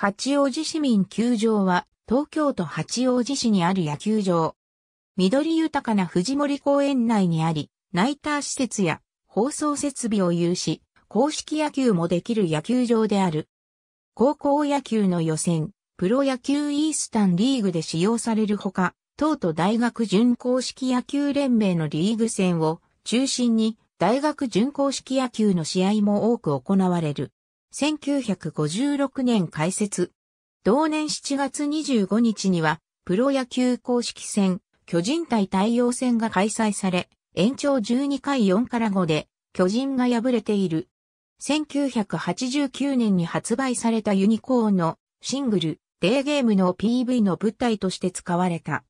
八王子市民球場は、東京都八王子市にある野球場。緑豊かな藤森公園内にあり、ナイター施設や放送設備を有し、公式野球もできる野球場である。高校野球の予選、プロ野球イースタンリーグで使用されるほか、東都大学準公式野球連盟のリーグ戦を中心に、大学準公式野球の試合も多く行われる。1956年開設。同年7月25日には、プロ野球公式戦、巨人対対応戦が開催され、延長12回4から5で、巨人が敗れている。1989年に発売されたユニコーンのシングル、デーゲームの PV の舞台として使われた。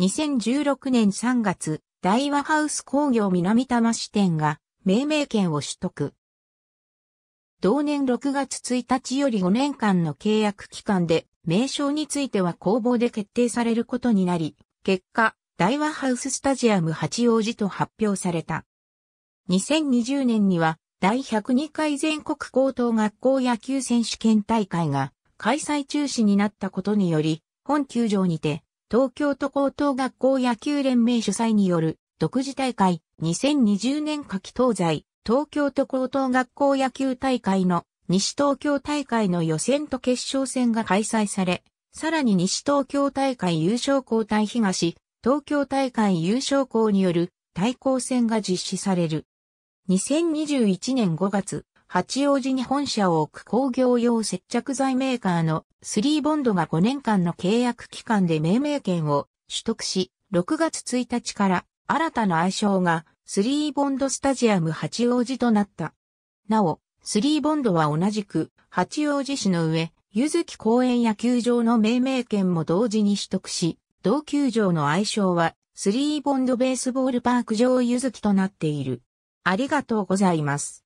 2016年3月、大和ハウス工業南多摩支店が命名権を取得。同年6月1日より5年間の契約期間で、名称については公募で決定されることになり、結果、大和ハウススタジアム八王子と発表された。2020年には、第102回全国高等学校野球選手権大会が開催中止になったことにより、本球場にて、東京都高等学校野球連盟主催による独自大会2020年夏季東西東京都高等学校野球大会の西東京大会の予選と決勝戦が開催され、さらに西東京大会優勝校対東、東京大会優勝校による対抗戦が実施される。2021年5月、八王子に本社を置く工業用接着剤メーカーのスリーボンドが5年間の契約期間で命名権を取得し、6月1日から新たな愛称がスリーボンドスタジアム八王子となった。なお、スリーボンドは同じく、八王子市の上、ゆずき公園野球場の命名権も同時に取得し、同球場の愛称は、スリーボンドベースボールパーク上ゆずきとなっている。ありがとうございます。